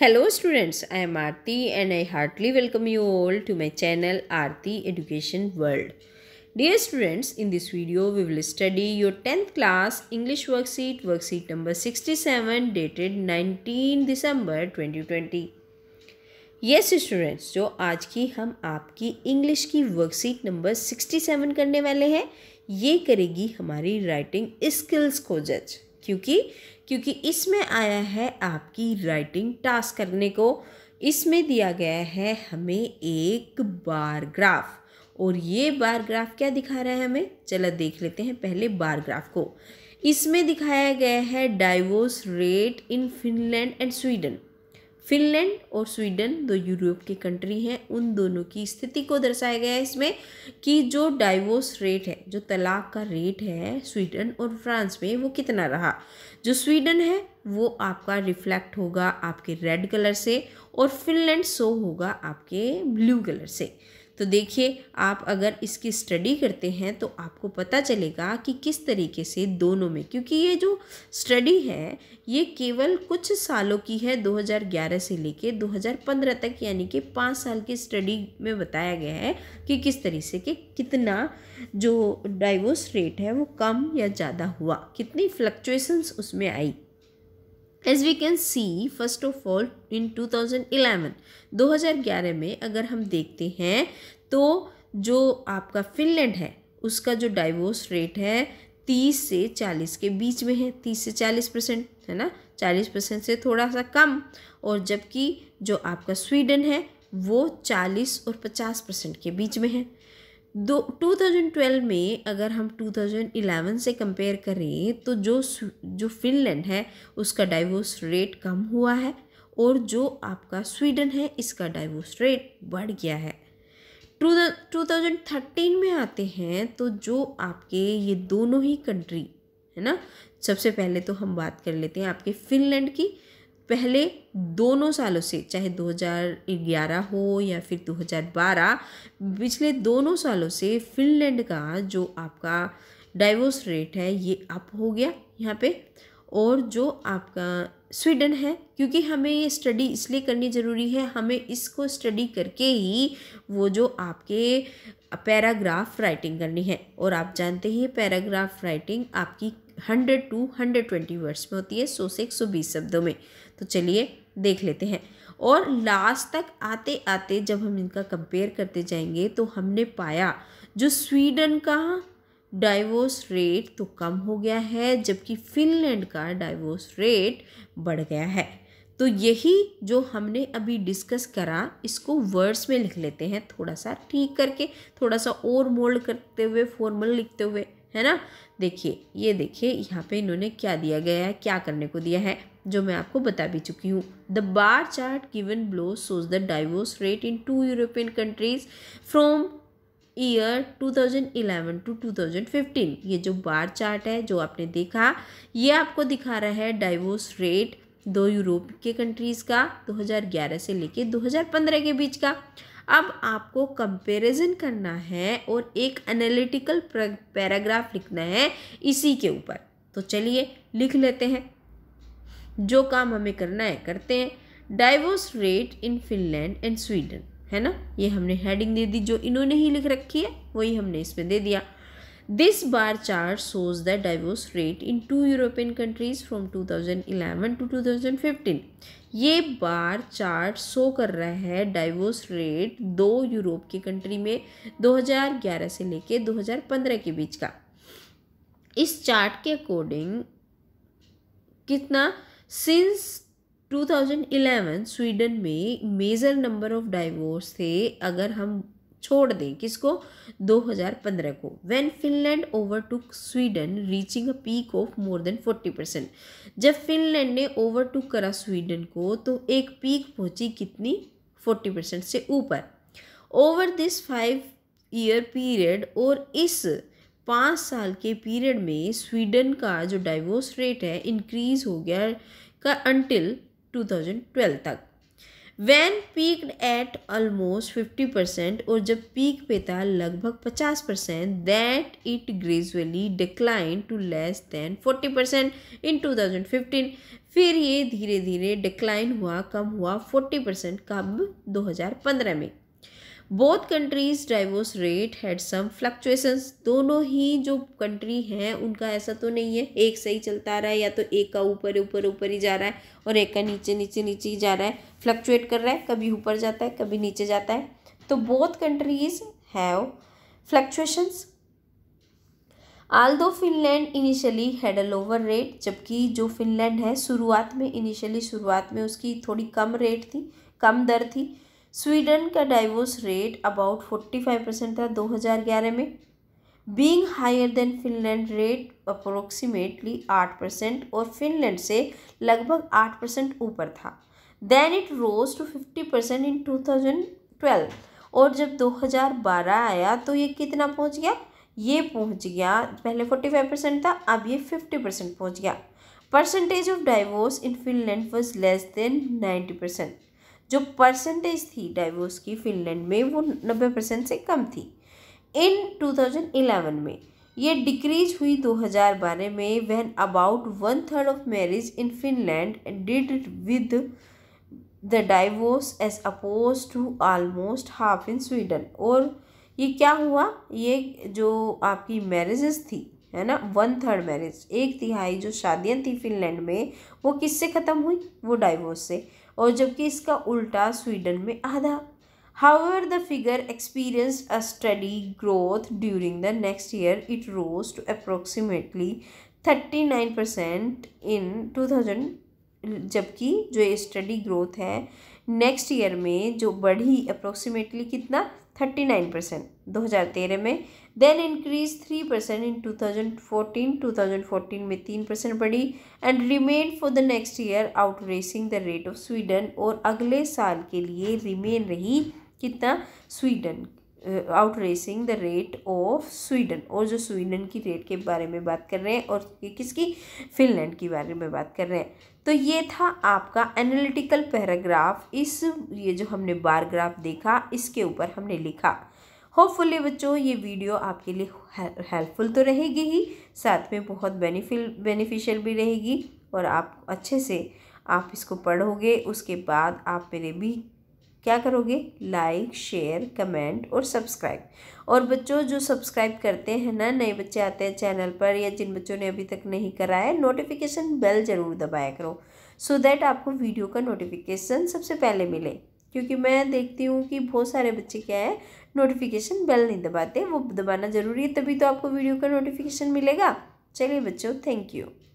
Hello students I am Aarti and I heartly welcome you all to my channel Aarti education world dear students in this video we will study your tenth class English worksheet worksheet number sixty seven dated nineteen December twenty twenty yes students जो आज की हम आपकी English की worksheet number sixty seven करने वाले हैं ये करेगी हमारी राइटिंग स्किल्स को जज क्योंकि क्योंकि इसमें आया है आपकी राइटिंग टास्क करने को इसमें दिया गया है हमें एक बारग्राफ और ये बारग्राफ क्या दिखा रहा है हमें चलो देख लेते हैं पहले बारग्राफ को इसमें दिखाया गया है divorce rate in Finland and Sweden Finland और स्वीडन दो यूरोप की कंट्री हैं उन दोनों की स्थिति को दर्शाया गया है इसमें कि जो डाइवोर्स रेट है जो तलाक का रेट है स्वीडन और फ्रांस में वो कितना रहा जो स्वीडन है वो आपका रिफ्लेक्ट होगा आपके रेड कलर से और फिनलैंड शो होगा आपके ब्लू कलर से तो देखिए आप अगर इसकी स्टडी करते हैं तो आपको पता चलेगा कि किस तरीके से दोनों में क्योंकि ये जो स्टडी है ये केवल कुछ सालों की है 2011 से लेके 2015 तक यानी कि पाँच साल की स्टडी में बताया गया है कि किस तरीके के कितना जो डाइवोर्स रेट है वो कम या ज़्यादा हुआ कितनी फ्लक्चुएसन्स उसमें आई as we can see first of all in 2011 2011 में अगर हम देखते हैं तो जो आपका फिनलैंड है उसका जो डाइवोर्स रेट है तीस से चालीस के बीच में है तीस से चालीस परसेंट है ना चालीस परसेंट से थोड़ा सा कम और जबकि जो आपका स्वीडन है वो चालीस और पचास परसेंट के बीच में है दो टू थाउजेंड ट्वेल्व में अगर हम टू थाउजेंड इलेवन से कंपेयर करें तो जो जो फिनलैंड है उसका डाइवोर्स रेट कम हुआ है और जो आपका स्वीडन है इसका डाइवोर्स रेट बढ़ गया है टू टू थाउजेंड थर्टीन में आते हैं तो जो आपके ये दोनों ही कंट्री है ना सबसे पहले तो हम बात कर लेते हैं आपके फिनलैंड की पहले दोनों सालों से चाहे 2011 हो या फिर 2012 पिछले दोनों सालों से फिनलैंड का जो आपका डाइवोर्स रेट है ये अप हो गया यहाँ पे और जो आपका स्वीडन है क्योंकि हमें ये स्टडी इसलिए करनी ज़रूरी है हमें इसको स्टडी करके ही वो जो आपके पैराग्राफ राइटिंग करनी है और आप जानते ही पैराग्राफ राइटिंग आपकी hundred to hundred twenty words में होती है सौ से एक सौ बीस शब्दों में तो चलिए देख लेते हैं और लास्ट तक आते आते जब हम इनका कंपेयर करते जाएंगे तो हमने पाया जो स्वीडन का डाइवोर्स रेट तो कम हो गया है जबकि फिनलैंड का डाइवोर्स रेट बढ़ गया है तो यही जो हमने अभी डिस्कस करा इसको वर्ड्स में लिख लेते हैं थोड़ा सा ठीक करके थोड़ा सा और मोल्ड करते हुए फॉर्मल लिखते हुए है ना देखिए ये देखिए यहाँ पे इन्होंने क्या दिया गया है क्या करने को दिया है जो मैं आपको बता भी चुकी हूँ the bar chart given below shows the divorce rate in two European countries from year 2011 to 2015 ये जो बार चार्ट है जो आपने देखा ये आपको दिखा रहा है डाइवोर्स रेट दो यूरोप के कंट्रीज़ का 2011 से लेके 2015 के बीच का अब आपको कंपैरिजन करना है और एक एनालिटिकल पैराग्राफ लिखना है इसी के ऊपर तो चलिए लिख लेते हैं जो काम हमें करना है करते हैं divorce rate in Finland and Sweden है ना ये हमने हेडिंग दे दी जो इन्होंने ही लिख रखी है वही हमने इसमें दे दिया This bar chart shows the divorce rate in two European countries from 2011 to 2015. ये बार चार्ट शो कर रहा है डाइवोर्स रेट दो यूरोप की कंट्री में 2011 से हजार 2015 के बीच का इस चार्ट के अकॉर्डिंग कितना सिंस 2011 स्वीडन में मेजर नंबर ऑफ डाइवोर्स थे अगर हम छोड़ दें किसको 2015 को when Finland overtook Sweden reaching a peak of more than 40 percent जब फिनलैंड ने ओवरटुक करा स्वीडन को तो एक पीक पहुंची कितनी 40 परसेंट से ऊपर over this five year period और इस पाँच साल के पीरियड में स्वीडन का जो डाइवोर्स रेट है इंक्रीज हो गया का अंटिल 2012 तक when peaked at almost fifty percent और जब पीक पे था लगभग पचास परसेंट that it gradually decline to less than forty percent in two thousand fifteen फिर ये धीरे धीरे डिक्लाइन हुआ कम हुआ फोर्टी परसेंट कब दो हज़ार पंद्रह में both countries divorce rate had some fluctuations दोनों ही जो कंट्री हैं उनका ऐसा तो नहीं है एक सही चलता आ रहा है या तो एक का ऊपर ऊपर ऊपर ही जा रहा है और एक का नीचे नीचे नीचे ही जा रहा है फ्लक्चुएट कर रहा है कभी ऊपर जाता है कभी नीचे जाता है तो both countries have fluctuations though Finland initially had a lower rate जबकि जो फिनलैंड है शुरुआत में इनिशियली शुरुआत में उसकी थोड़ी कम रेट थी कम दर थी स्वीडन का divorce rate about forty five percent था दो हज़ार ग्यारह में being higher than Finland rate approximately आठ परसेंट और फिनलैंड से लगभग आठ परसेंट ऊपर था then it rose to fifty percent in two thousand twelve और जब दो हज़ार बारह आया तो ये कितना पहुँच गया ये पहुँच गया पहले फोर्टी फाइव परसेंट था अब ये फिफ्टी परसेंट पहुँच गया percentage of divorce in Finland was less than ninety percent जो परसेंटेज थी डाइवोर्स की फिनलैंड में वो नब्बे परसेंट से कम थी इन 2011 में ये डिक्रीज हुई 2012 में when about one third of marriage in Finland did with the divorce as opposed to almost half in Sweden और ये क्या हुआ ये जो आपकी मैरिजेस थी है ना वन थर्ड मैरिज एक तिहाई जो शादियाँ थी फिनलैंड में वो किससे ख़त्म हुई वो डाइवोर्स से और जबकि इसका उल्टा स्वीडन में आधा the figure experience a steady growth during the next year it rose to approximately thirty nine percent in two thousand जबकि जो स्टडी ग्रोथ है नेक्स्ट ईयर में जो बढ़ी अप्रोक्सीमेटली कितना थर्टी नाइन परसेंट दो हज़ार तेरह में then increase three percent in two thousand fourteen two thousand fourteen में तीन परसेंट बढ़ी and remain for the next year out racing the rate of Sweden और अगले साल के लिए रिमेन रही कितना Sweden out racing the rate of Sweden और जो स्वीडन की रेट के बारे में बात कर रहे हैं और ये किसकी फिनलैंड के बारे में बात कर रहे हैं तो ये था आपका एनालिटिकल पैराग्राफ इस ये जो हमने बार ग्राफ देखा इसके ऊपर हमने लिखा होपफुली बच्चों ये वीडियो आपके लिए हेल्पफुल तो रहेगी ही साथ में बहुत बेनिफिल बेनिफिशियल भी रहेगी और आप अच्छे से आप इसको पढ़ोगे उसके बाद आप मेरे भी क्या करोगे लाइक शेयर कमेंट और सब्सक्राइब और बच्चों जो सब्सक्राइब करते हैं ना नए बच्चे आते हैं चैनल पर या जिन बच्चों ने अभी तक नहीं करा है नोटिफिकेशन बेल ज़रूर दबाया करो सो so दैट आपको वीडियो का नोटिफिकेशन सबसे पहले मिले क्योंकि मैं देखती हूँ कि बहुत सारे बच्चे क्या है नोटिफिकेशन बेल नहीं दबाते वो दबाना ज़रूरी है तभी तो आपको वीडियो का नोटिफिकेशन मिलेगा चलिए बच्चों थैंक यू